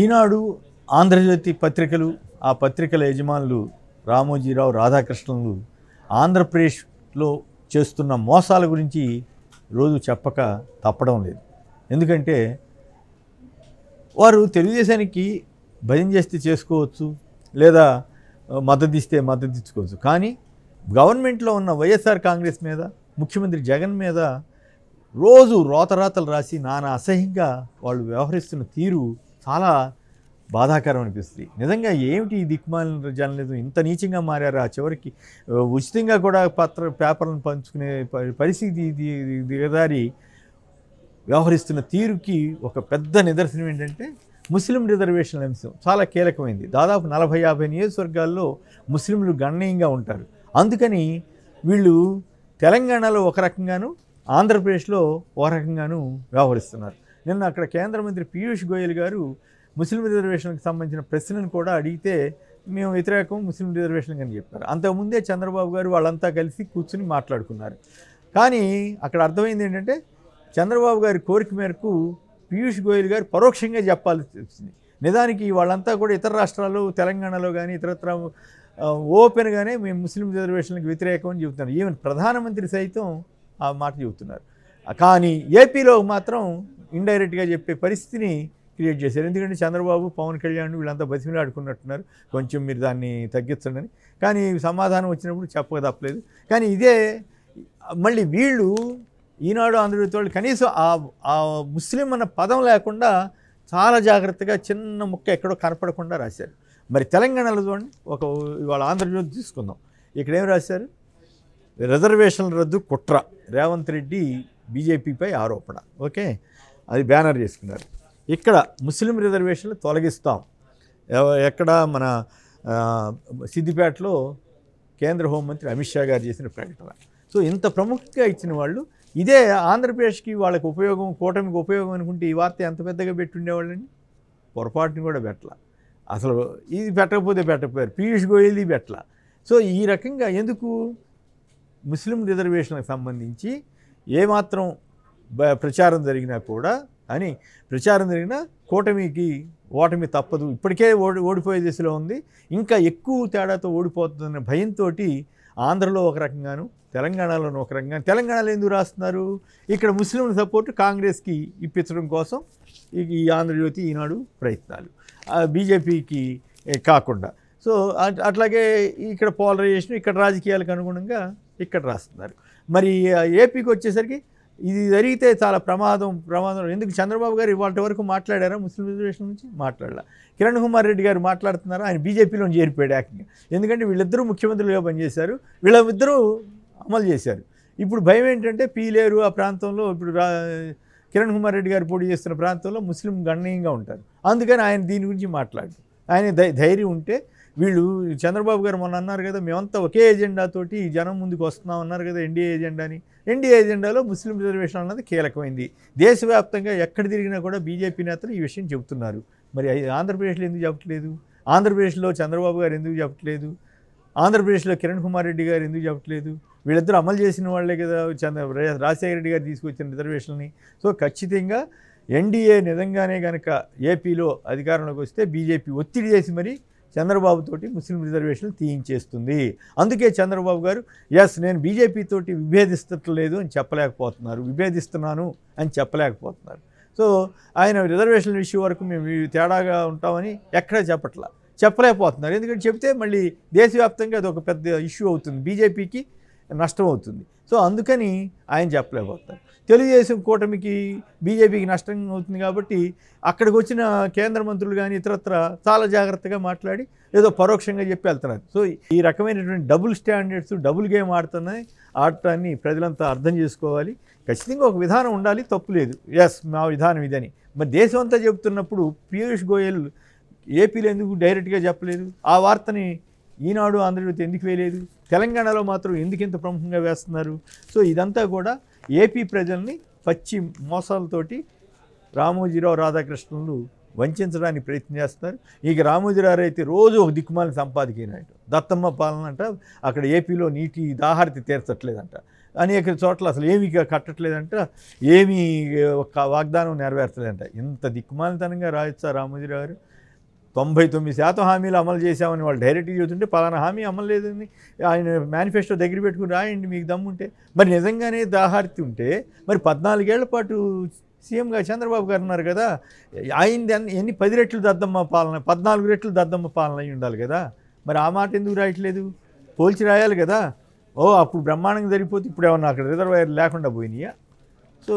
ఈనాడు ఆంధ్రజ్యోతి పత్రికలు ఆ పత్రికల యజమానులు రామోజీరావు రాధాకృష్ణులు ఆంధ్రప్రదేశ్లో చేస్తున్న మోసాల గురించి రోజు చెప్పక తప్పడం లేదు ఎందుకంటే వారు తెలుగుదేశానికి భయం చేస్తే చేసుకోవచ్చు లేదా మద్దతు ఇస్తే మద్దతు ఇచ్చుకోవచ్చు కానీ గవర్నమెంట్లో ఉన్న వైఎస్ఆర్ కాంగ్రెస్ మీద ముఖ్యమంత్రి జగన్ మీద రోజు రోతరాతలు రాసి నానా అసహ్యంగా వాళ్ళు వ్యవహరిస్తున్న తీరు చాలా బాధాకరం అనిపిస్తుంది నిజంగా ఏమిటి ఈ దిక్మాలిన జర్నలిజం ఇంత నీచంగా మారారు ఆ చివరికి ఉచితంగా కూడా పత్ర పేపర్లను పంచుకునే పరిస్థితి దిగదారి వ్యవహరిస్తున్న తీరుకి ఒక పెద్ద నిదర్శనం ఏంటంటే ముస్లిం రిజర్వేషన్ల అంశం చాలా కీలకమైంది దాదాపు నలభై యాభై నియోజకవర్గాల్లో ముస్లింలు గణనీయంగా ఉంటారు అందుకని వీళ్ళు తెలంగాణలో ఒక రకంగాను ఆంధ్రప్రదేశ్లో ఒక రకంగాను వ్యవహరిస్తున్నారు నిన్న అక్కడ కేంద్ర మంత్రి పీయూష్ గోయల్ గారు ముస్లిం రిజర్వేషన్కి సంబంధించిన ప్రశ్నను కూడా అడిగితే మేము వ్యతిరేకం ముస్లిం రిజర్వేషన్ అని చెప్పారు అంతకుముందే చంద్రబాబు గారు వాళ్ళంతా కలిసి కూర్చుని మాట్లాడుకున్నారు కానీ అక్కడ అర్థమైంది ఏంటంటే చంద్రబాబు గారి కోరిక మేరకు పీయూష్ గోయల్ గారు పరోక్షంగా చెప్పాల్సి వచ్చింది నిజానికి వాళ్ళంతా కూడా ఇతర రాష్ట్రాలు తెలంగాణలో కానీ ఇతరత్ర ఓపెన్గానే మేము ముస్లిం రిజర్వేషన్లకు వ్యతిరేకం అని చెబుతున్నారు ఈవెన్ ప్రధానమంత్రి సైతం ఆ మాట చెబుతున్నారు కానీ ఏపీలో మాత్రం ఇండైరెక్ట్గా చెప్పే పరిస్థితిని క్రియేట్ చేశారు ఎందుకంటే చంద్రబాబు పవన్ కళ్యాణ్ వీళ్ళంతా ఆడుకున్నట్టున్నారు కొంచెం మీరు దాన్ని తగ్గించండి కానీ సమాధానం వచ్చినప్పుడు చెప్పక తప్పలేదు కానీ ఇదే మళ్ళీ వీళ్ళు ఈనాడు ఆంధ్రప్రదేశ్ వాళ్ళు కనీసం ఆ ముస్లిం అన్న పదం లేకుండా చాలా జాగ్రత్తగా చిన్న ముక్క ఎక్కడో కనపడకుండా రాశారు మరి తెలంగాణలో చూడండి ఒక ఇవాళ ఆంధ్రజ్యోతి తీసుకుందాం ఇక్కడేం రాశారు రిజర్వేషన్ల రద్దు కుట్ర రేవంత్ రెడ్డి బీజేపీపై ఆరోపణ ఓకే అది బ్యానర్ చేసుకున్నారు ఇక్కడ ముస్లిం రిజర్వేషన్లు తొలగిస్తాం ఎక్కడ మన సిద్దిపేటలో కేంద్ర హోంమంత్రి అమిత్ షా గారు చేసిన ప్రకటన సో ఇంత ప్రముఖంగా ఇచ్చిన వాళ్ళు ఇదే ఆంధ్రప్రదేశ్కి వాళ్ళకి ఉపయోగం కూటమికి ఉపయోగం అనుకుంటే ఈ వార్త ఎంత పెద్దగా పెట్టుండేవాళ్ళని పొరపాటుని కూడా పెట్టాల అసలు ఇది పెట్టకపోతే పెట్టకపోయారు పీయూష్ గోయల్ది పెట్టాల సో ఈ రకంగా ఎందుకు ముస్లిం రిజర్వేషన్లకు సంబంధించి ఏమాత్రం ప్రచారం జరిగినా కూడా అని ప్రచారం జరిగినా కూటమికి ఓటమి తప్పదు ఇప్పటికే ఓడి ఓడిపోయే దిశలో ఉంది ఇంకా ఎక్కువ తేడాతో ఓడిపోతుందనే భయంతో ఆంధ్రలో ఒక రకంగాను తెలంగాణలోనూ ఒక రకంగా తెలంగాణలో ఎందుకు రాస్తున్నారు ఇక్కడ ముస్లింల సపోర్టు కాంగ్రెస్కి ఇప్పించడం కోసం ఈ ఆంధ్రజ్యోతి ఈనాడు ప్రయత్నాలు బీజేపీకి కాకుండా సో అట్లాగే ఇక్కడ పోలరైజేషన్ ఇక్కడ రాజకీయాలకు అనుగుణంగా ఇక్కడ రాస్తున్నారు మరి ఏపీకి వచ్చేసరికి ఇది జరిగితే చాలా ప్రమాదం ప్రమాదం ఎందుకు చంద్రబాబు గారు ఇవాళ వరకు మాట్లాడారా ముస్లిం రిజర్వేషన్ నుంచి మాట్లాడాల కిరణ్ కుమార్ రెడ్డి గారు మాట్లాడుతున్నారా ఆయన బీజేపీలో చేరిపోయాడు ఏకంగా ఎందుకంటే వీళ్ళిద్దరూ ముఖ్యమంత్రులుగా పనిచేశారు వీళ్ళిద్దరూ అమలు చేశారు ఇప్పుడు భయం ఏంటంటే పీలేరు ఆ ప్రాంతంలో ఇప్పుడు కిరణ్ కుమార్ రెడ్డి గారు పోటీ చేస్తున్న ప్రాంతంలో ముస్లిం గణనీయంగా ఉంటారు అందుకని ఆయన దీని గురించి మాట్లాడు ఆయన ధైర్యం ఉంటే వీళ్ళు చంద్రబాబు గారు మొన్న అన్నారు కదా మేమంతా ఒకే ఎజెండాతోటి ఈ జనం ముందుకు వస్తున్నాం అన్నారు కదా ఎన్డీఏ ఎజెండాని ఎన్డీఏ ఎజెండాలో ముస్లిం రిజర్వేషన్ అన్నది కీలకమైంది దేశవ్యాప్తంగా ఎక్కడ తిరిగినా కూడా బీజేపీ నేతలు ఈ విషయం చెబుతున్నారు మరి ఆంధ్రప్రదేశ్లో ఎందుకు చెప్పట్లేదు ఆంధ్రప్రదేశ్లో చంద్రబాబు గారు ఎందుకు చెప్పట్లేదు ఆంధ్రప్రదేశ్లో కిరణ్ కుమార్ రెడ్డి గారు ఎందుకు చెప్పట్లేదు వీళ్ళిద్దరూ అమలు చేసిన వాళ్ళే కదా చంద్ర రాజశేఖర రెడ్డి గారు తీసుకొచ్చిన రిజర్వేషన్ని సో ఖచ్చితంగా ఎన్డీఏ నిజంగానే కనుక ఏపీలో అధికారంలోకి వస్తే బీజేపీ ఒత్తిడి చేసి మరి చంద్రబాబుతోటి ముస్లిం రిజర్వేషన్లు తీయించేస్తుంది అందుకే చంద్రబాబు గారు ఎస్ నేను బీజేపీతోటి విభేదిస్తట్లేదు అని చెప్పలేకపోతున్నారు విభేదిస్తున్నాను అని చెప్పలేకపోతున్నారు సో ఆయన రిజర్వేషన్ విషయం వరకు మేము తేడాగా ఉంటామని ఎక్కడ చెప్పట్లా చెప్పలేకపోతున్నారు ఎందుకంటే చెప్తే మళ్ళీ దేశవ్యాప్తంగా అది ఒక పెద్ద ఇష్యూ అవుతుంది బీజేపీకి నష్టం అవుతుంది సో అందుకని ఆయన చెప్పలేకపోతారు తెలుగుదేశం కూటమికి బీజేపీకి నష్టం అవుతుంది కాబట్టి అక్కడికి వచ్చిన కేంద్ర మంత్రులు కానీ ఇతరత్ర చాలా జాగ్రత్తగా మాట్లాడి ఏదో పరోక్షంగా చెప్పి వెళ్తున్నారు సో ఈ రకమైనటువంటి డబుల్ స్టాండర్డ్స్ డబుల్ గేమ్ ఆడుతున్నాయి ఆడటాన్ని ప్రజలంతా అర్థం చేసుకోవాలి ఖచ్చితంగా ఒక విధానం ఉండాలి తప్పు లేదు ఎస్ మా విధానం ఇదని మరి దేశం అంతా చెబుతున్నప్పుడు పీయూష్ గోయల్ ఏపీలో ఎందుకు డైరెక్ట్గా చెప్పలేదు ఆ వార్తని ఈనాడు ఆంధ్రజ్యోతి ఎందుకు వేయలేదు తెలంగాణలో మాత్రం ఎందుకు ఇంత ప్రముఖంగా వేస్తున్నారు సో ఇదంతా కూడా ఏపీ ప్రజల్ని పచ్చి మోసాలతోటి రామోజీరావు రాధాకృష్ణులు వంచడానికి ప్రయత్నం చేస్తున్నారు ఇక రామోజీరావు అయితే రోజు ఒక దిక్కుమాలిన సంపాదకీనాయట దత్తమ్మ పాలన అంట అక్కడ ఏపీలో నీటి దాహారతి తీర్చట్లేదంట అనేక చోట్ల అసలు ఏమి కట్టట్లేదంట ఏమీ వాగ్దానం నెరవేర్చలేదంట ఇంత దిక్కుమాలితనంగా రాయొచ్చా రామోజీరావు గారు తొంభై తొమ్మిది శాతం హామీలు అమలు చేశామని వాళ్ళు డైరెక్ట్గా చూస్తుంటే పలానా హామీ అమలు లేదని ఆయన మేనిఫెస్టో దగ్గర పెట్టుకుని రాయండి మీకు దమ్ముంటే మరి నిజంగానే దాహార్తి ఉంటే మరి పద్నాలుగేళ్ల పాటు సీఎంగా చంద్రబాబు గారు ఉన్నారు కదా ఆయన ఎన్ని పది రెట్లు దద్దమ్మ పాలన పద్నాలుగు రెట్లు దద్దమ్మ పాలన అయి ఉండాలి కదా మరి ఆ మాట ఎందుకు రాయట్లేదు పోల్చి రాయాలి కదా ఓ అప్పుడు బ్రహ్మాండంగా జరిగిపోతే ఇప్పుడు ఏమన్నా అక్కడ రిజర్వాయర్ లేకుండా పోయినాయా సో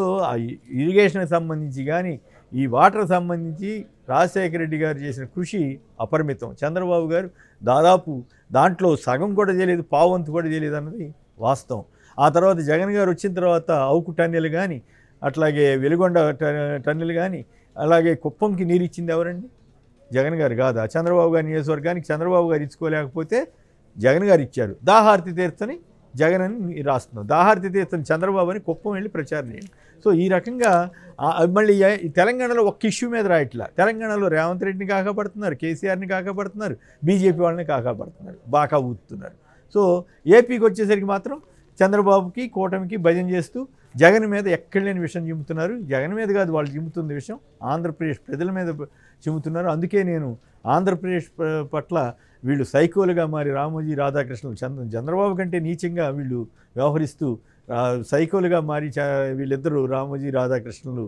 ఇరిగేషన్కి సంబంధించి కానీ ఈ వాటర్ సంబంధించి రాజశేఖర రెడ్డి గారు చేసిన కృషి అపరిమితం చంద్రబాబు గారు దాదాపు దాంట్లో సగం కూడా చేయలేదు పావంతు కూడా చేయలేదు అన్నది వాస్తవం ఆ తర్వాత జగన్ గారు వచ్చిన తర్వాత అవుకు టన్నెల్ కానీ అట్లాగే వెలుగొండ టన్నెల్ కానీ అలాగే కుప్పంకి నీరు ఇచ్చింది ఎవరండి జగన్ గారు కాదా చంద్రబాబు గారి నియోజకవర్గానికి చంద్రబాబు గారు ఇచ్చుకోలేకపోతే జగన్ గారు ఇచ్చారు దాహార్తి తీర్థని జగన్ అని రాస్తున్నాం దాహార్తి తీర్థం చంద్రబాబు అని కుప్పం వెళ్ళి ప్రచారం చేయండి సో ఈ రకంగా మళ్ళీ తెలంగాణలో ఒక్క ఇష్యూ మీద రాయట్లా తెలంగాణలో రేవంత్ రెడ్డిని కాకపడుతున్నారు కేసీఆర్ని కాకపడుతున్నారు బీజేపీ వాళ్ళని కాకపడుతున్నారు బాగా ఊతున్నారు సో ఏపీకి వచ్చేసరికి మాత్రం చంద్రబాబుకి కూటమికి భజన చేస్తూ జగన్ మీద ఎక్కడ లేని విషయం చెబుతున్నారు జగన్ మీద కాదు వాళ్ళు చిమ్ముతున్న విషయం ఆంధ్రప్రదేశ్ ప్రజల మీద చెబుతున్నారు అందుకే నేను ఆంధ్రప్రదేశ్ పట్ల వీళ్ళు సైకోలుగా మారి రామోజీ రాధాకృష్ణులు చంద్ర చంద్రబాబు కంటే నీచంగా వీళ్ళు వ్యవహరిస్తూ సైకోలుగా మారి వీళ్ళిద్దరూ రామోజీ రాధాకృష్ణులు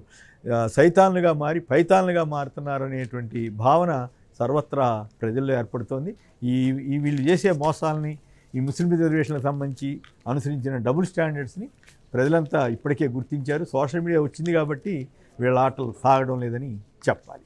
సైతాన్లుగా మారి పైతాన్లుగా మారుతున్నారనేటువంటి భావన సర్వత్రా ప్రజల్లో ఏర్పడుతోంది ఈ ఈ వీళ్ళు చేసే మోసాలని ఈ ముస్లిం రిజర్వేషన్లకు సంబంధించి అనుసరించిన డబుల్ స్టాండర్డ్స్ని ప్రజలంతా ఇప్పటికే గుర్తించారు సోషల్ మీడియా వచ్చింది కాబట్టి వీళ్ళ ఆటలు సాగడం లేదని చెప్పాలి